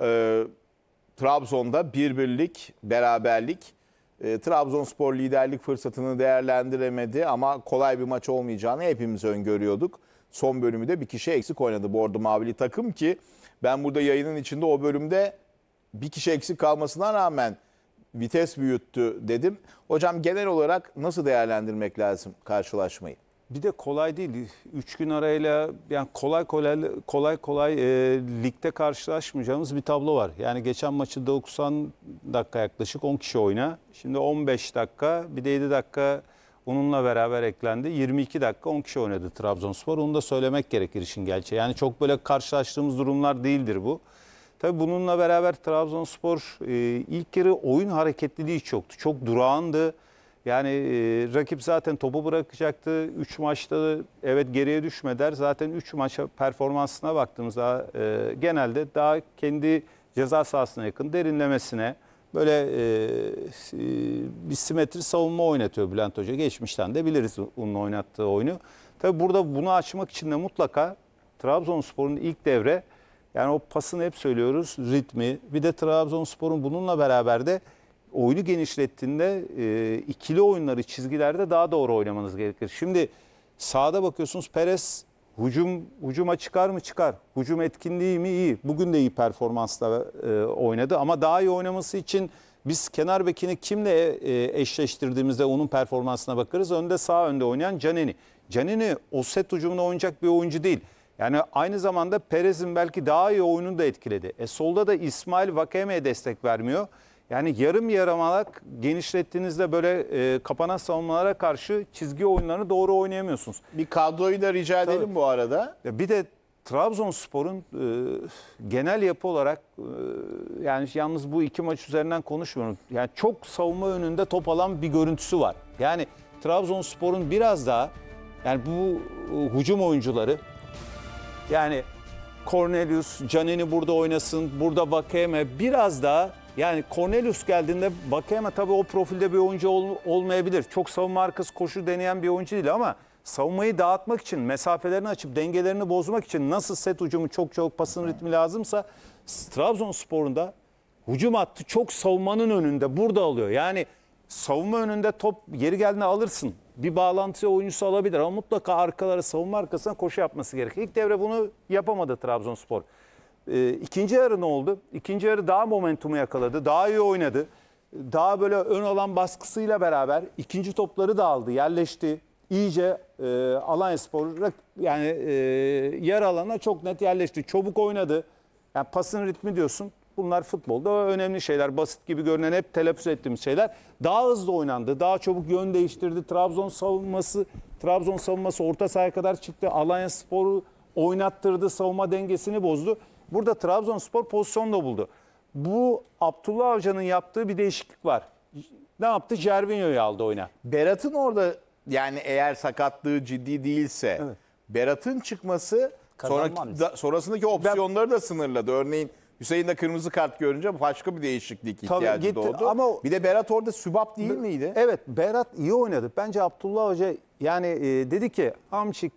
e, Trabzon'da bir birlik, beraberlik. E, ee, Trabzonspor liderlik fırsatını değerlendiremedi ama kolay bir maç olmayacağını hepimiz öngörüyorduk. Son bölümü de bir kişi eksik oynadı Bordo Mavili takım ki ben burada yayının içinde o bölümde bir kişi eksik kalmasına rağmen vites büyüttü dedim. Hocam genel olarak nasıl değerlendirmek lazım karşılaşmayı? Bir de kolay değil. Üç gün arayla yani kolay kolay kolay kolay e, ligde karşılaşmayacağımız bir tablo var. Yani geçen maçı 90 dakika yaklaşık 10 kişi oyna. Şimdi 15 dakika bir de 7 dakika onunla beraber eklendi. 22 dakika 10 kişi oynadı Trabzonspor. Onu da söylemek gerekir işin gerçeği. Yani çok böyle karşılaştığımız durumlar değildir bu. Tabi bununla beraber Trabzonspor e, ilk yarı oyun hareketliliği çoktu. Çok durağandı. Yani e, rakip zaten topu bırakacaktı. 3 maçta evet geriye düşmeder. Zaten 3 maça performansına baktığımızda e, genelde daha kendi ceza sahasına yakın derinlemesine böyle e, bir simetri savunma oynatıyor Bülent Hoca. Geçmişten de biliriz onun oynattığı oyunu. Tabi burada bunu açmak için de mutlaka Trabzonspor'un ilk devre yani o pasın hep söylüyoruz ritmi bir de Trabzonspor'un bununla beraber de oyunu genişlettiğinde e, ikili oyunları çizgilerde daha doğru oynamanız gerekir. Şimdi sağda bakıyorsunuz Perez hücum hücuma çıkar mı çıkar. Hücum etkinliği mi iyi. Bugün de iyi performansla e, oynadı ama daha iyi oynaması için biz kenar bekini kimle e, eşleştirdiğimizde onun performansına bakarız. Önde sağ önde oynayan Canini. Canini o set hücumuna oynayacak bir oyuncu değil. Yani aynı zamanda Perez'in belki daha iyi oyununu da etkiledi. E solda da İsmail Vakeme'ye destek vermiyor. Yani yarım yaramalak genişlettiğinizde böyle e, kapanan savunmalara karşı çizgi oyunlarını doğru oynayamıyorsunuz. Bir kadroyu da rica Tabii. edelim bu arada. Ya bir de Trabzonspor'un e, genel yapı olarak e, yani yalnız bu iki maç üzerinden konuşmuyorum. Yani çok savunma önünde top alan bir görüntüsü var. Yani Trabzonspor'un biraz daha yani bu e, hücum oyuncuları yani Cornelius, Canini burada oynasın, burada Vakeme biraz daha yani Cornelius geldiğinde Bakayama tabii o profilde bir oyuncu ol, olmayabilir. Çok savunma arkası koşu deneyen bir oyuncu değil ama savunmayı dağıtmak için, mesafelerini açıp dengelerini bozmak için nasıl set ucumu çok çabuk pasın ritmi lazımsa Trabzonspor'un da hücum attı çok savunmanın önünde burada alıyor. Yani savunma önünde top yeri geldiğinde alırsın. Bir bağlantıya oyuncusu alabilir ama mutlaka arkalara savunma arkasına koşu yapması gerekir. İlk devre bunu yapamadı Trabzonspor. E, ikinci yarı ne oldu? İkinci yarı daha momentumu yakaladı. Daha iyi oynadı. Daha böyle ön alan baskısıyla beraber ikinci topları da aldı. Yerleşti. İyice e, Alanya Spor yani e, yer alana çok net yerleşti. Çabuk oynadı. Yani pasın ritmi diyorsun. Bunlar futbolda önemli şeyler. Basit gibi görünen hep telaffuz ettiğimiz şeyler. Daha hızlı oynandı. Daha çabuk yön değiştirdi. Trabzon savunması Trabzon savunması orta sahaya kadar çıktı. Alanya Spor'u oynattırdı. Savunma dengesini bozdu. Burada Trabzonspor pozisyon da buldu. Bu Abdullah Avcı'nın yaptığı bir değişiklik var. Ne yaptı? Cervinho'yu aldı oyuna. Berat'ın orada yani eğer sakatlığı ciddi değilse evet. Berat'ın çıkması Kazanmam sonraki, da, sonrasındaki opsiyonları da sınırladı. Örneğin Hüseyin'de kırmızı kart görünce başka bir değişiklik ihtiyacı Tabii gitti, doğdu. Ama bir de Berat orada sübap değil miydi? Evet Berat iyi oynadı. Bence Abdullah Hoca yani e, dedi ki Hamşik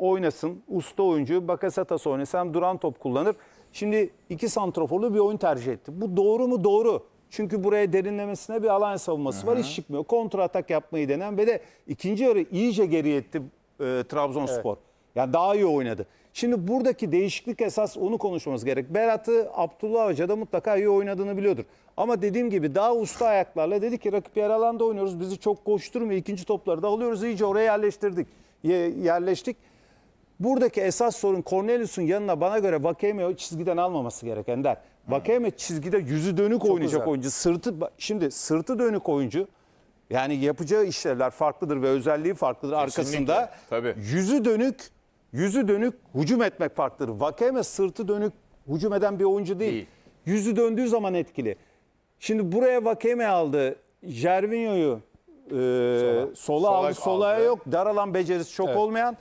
oynasın. Usta oyuncu Bakasetas oynasın. Hem duran top kullanır. Şimdi iki santraforlu bir oyun tercih etti. Bu doğru mu? Doğru. Çünkü buraya derinlemesine bir alan savunması Aha. var. Hiç çıkmıyor. Kontra atak yapmayı denen ve de ikinci yarı iyice geri etti e, Trabzonspor. Evet. Yani daha iyi oynadı. Şimdi buradaki değişiklik esas onu konuşmamız gerek. Berat'ı Abdullah Hoca da mutlaka iyi oynadığını biliyordur. Ama dediğim gibi daha usta ayaklarla dedi ki rakip yer alanda oynuyoruz. Bizi çok koşturmuyor. İkinci topları da alıyoruz. iyice oraya yerleştirdik. Ye yerleştik. Buradaki esas sorun Cornelius'un yanına bana göre Vakeme çizgiden almaması gereken der. Hmm. Vakeme çizgide yüzü dönük Çok oynayacak güzel. oyuncu. Sırtı şimdi sırtı dönük oyuncu. Yani yapacağı işlevler farklıdır ve özelliği farklıdır Kesinlikle, arkasında. tabii. Yüzü dönük, yüzü dönük hücum etmek farklıdır. Vakeme sırtı dönük hücum eden bir oyuncu değil. Değil. Yüzü döndüğü zaman etkili. Şimdi buraya Vakeme aldı. Jervinho'yu e, sola, Solak aldı. Sola'ya yok. daralan alan becerisi çok olmayan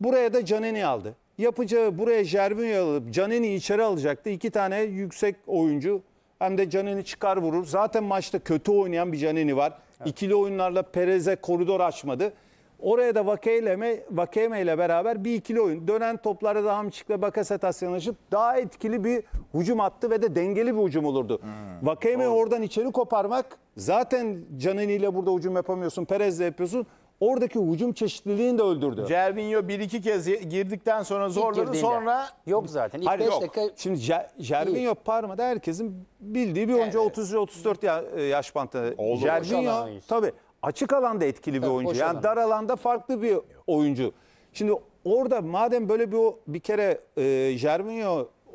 Buraya da canini aldı. Yapacağı buraya Jervinho alıp canini içeri alacaktı. İki tane yüksek oyuncu hem de canini çıkar vurur. Zaten maçta kötü oynayan bir canini var. Evet. İkili oyunlarla Perez'e koridor açmadı. Oraya da Vakeyleme Vakeyeme ile beraber bir ikili oyun. Dönen toplara da Hamçık ve Bakasetas yanaşıp daha etkili bir hücum attı ve de dengeli bir hücum olurdu. Hmm, Vakeyeme oradan içeri koparmak zaten Canini ile burada hücum yapamıyorsun. Perez'le yapıyorsun. Oradaki hücum çeşitliliğini de öldürdü. Cervinho bir iki kez girdikten sonra zorladı sonra Yok zaten. İlk Hayır, 5 yok. dakika Şimdi Je- Jervinho Parma'da herkesin bildiği bir oyuncu 33 34 ya- e, yaş bantı. Olur. Boş tabii açık alanda etkili bir oyuncu. Yani dar alanda farklı bir oyuncu. Şimdi orada madem böyle bir bir kere e,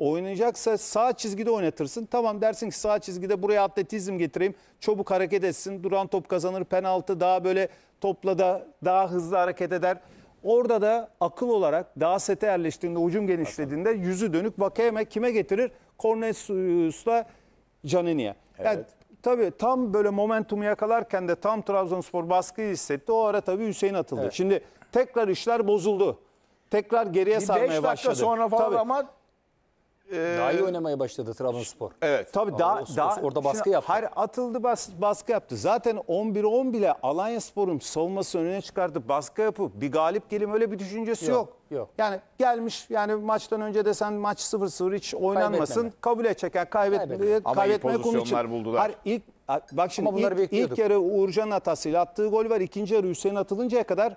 Oynayacaksa sağ çizgide oynatırsın. Tamam dersin ki sağ çizgide buraya atletizm getireyim. Çabuk hareket etsin. Duran top kazanır. Penaltı daha böyle topla da daha hızlı hareket eder. Orada da akıl olarak daha sete yerleştiğinde, ucum genişlediğinde yüzü dönük Vakayeme kime getirir? Cornelius'la Canini'ye. Evet. Yani, tabii tam böyle momentumu yakalarken de tam Trabzonspor baskıyı hissetti. O ara tabii Hüseyin atıldı. Evet. Şimdi tekrar işler bozuldu. Tekrar geriye bir sarmaya başladı. 5 dakika sonra falan tabii. ama daha iyi ee, oynamaya başladı Trabzonspor. Evet. Tabii daha, Ağustos, daha orada baskı şimdi, yaptı. Her atıldı bas, baskı yaptı. Zaten 11-10 bile Alanya Spor'un savunması önüne çıkardı. Baskı yapıp bir galip gelim öyle bir düşüncesi yok. yok. yok. Yani gelmiş yani maçtan önce de sen maç 0-0 hiç oynanmasın. Kaybetmeme. Kabule çeker. Kaybetme, kaybetme. Ama kaybetme iyi pozisyonlar buldular. Hayır, ilk, bak şimdi ilk, ilk yarı Uğurcan hatasıyla attığı gol var. İkinci yarı Hüseyin atılıncaya kadar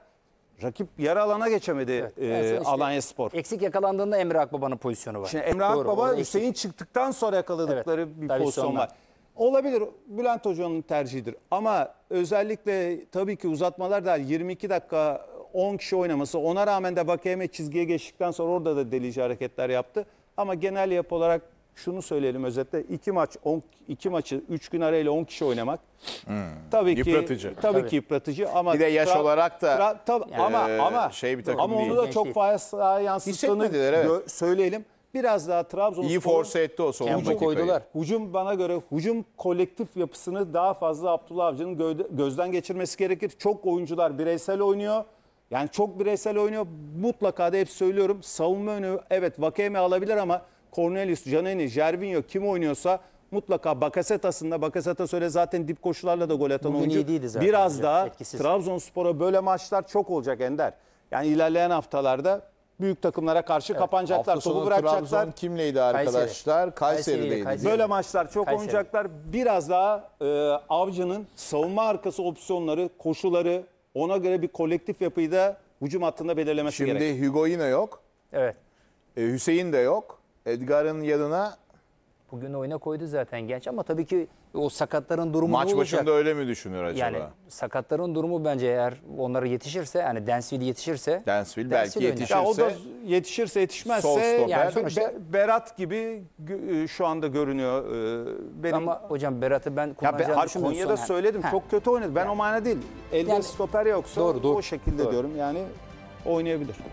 Rakip yarı alana geçemedi evet. e, Alanya Spor. Eksik yakalandığında Emre Akbaba'nın pozisyonu var. Şimdi Emre Doğru, Akbaba o Hüseyin eksik. çıktıktan sonra yakaladıkları evet, bir pozisyon var. Olabilir. Bülent Hoca'nın tercihidir. Ama özellikle tabii ki uzatmalar da 22 dakika 10 kişi oynaması. Ona rağmen de Vakeme çizgiye geçtikten sonra orada da delici hareketler yaptı. Ama genel yapı olarak şunu söyleyelim özetle. iki maç 10 iki maçı 3 gün arayla 10 kişi oynamak. Hmm. Tabii ki Yıpratıcı. Tabii, Tabii. ki yıpratıcı ama Bir de yaş olarak da, tab- e, ama ama şey bir takım ama onu da çok Gençlik. fazla yansıttığını evet. gö- söyleyelim. Biraz daha Trabzonspor iyi force etti o son Kendi dakikayı. koydular. Hücum bana göre hücum kolektif yapısını daha fazla Abdullah Avcı'nın gövde- gözden geçirmesi gerekir. Çok oyuncular bireysel oynuyor. Yani çok bireysel oynuyor. Mutlaka da hep söylüyorum savunma önü evet Vakeme alabilir ama Cornelius, Caneni, Jervinho kim oynuyorsa mutlaka Bakasetas'ın da Bakasetas öyle zaten dip koşularla da gol atan Bugün oyuncu. Zaten Biraz hocam, daha Trabzonspor'a böyle maçlar çok olacak Ender. Yani ilerleyen haftalarda büyük takımlara karşı evet, kapanacaklar, topu bırakacaklar. Trabzon kimleydi arkadaşlar? Kayseri. Kayseri'deydi. Kayseri. Böyle maçlar çok Kayseri. oynayacaklar. Biraz daha e, Avcı'nın savunma arkası opsiyonları, koşuları ona göre bir kolektif yapıyı da hücum hattında belirlemesi Şimdi gerek. Şimdi Hugo yine yok. Evet. E, Hüseyin de yok. Edgar'ın yanına Bugün oyuna koydu zaten genç ama tabii ki o sakatların durumu maç ne olacak? başında öyle mi düşünür acaba? Yani sakatların durumu bence eğer onları yetişirse yani Densville yetişirse Dansville belki yetişirse. Ya o da yetişirse yetişmezse stoper. Yani sonuçta- Berat gibi e, şu anda görünüyor. E, benim ama hocam Berat'ı ben ya be, düşünmüyorum. Konya'da sonra. söyledim Ha. çok kötü oynadı. Ben o mana değil. Elde Yani- stoper yoksa Doğru, doğru. o şekilde Doğru. diyorum yani oynayabilir.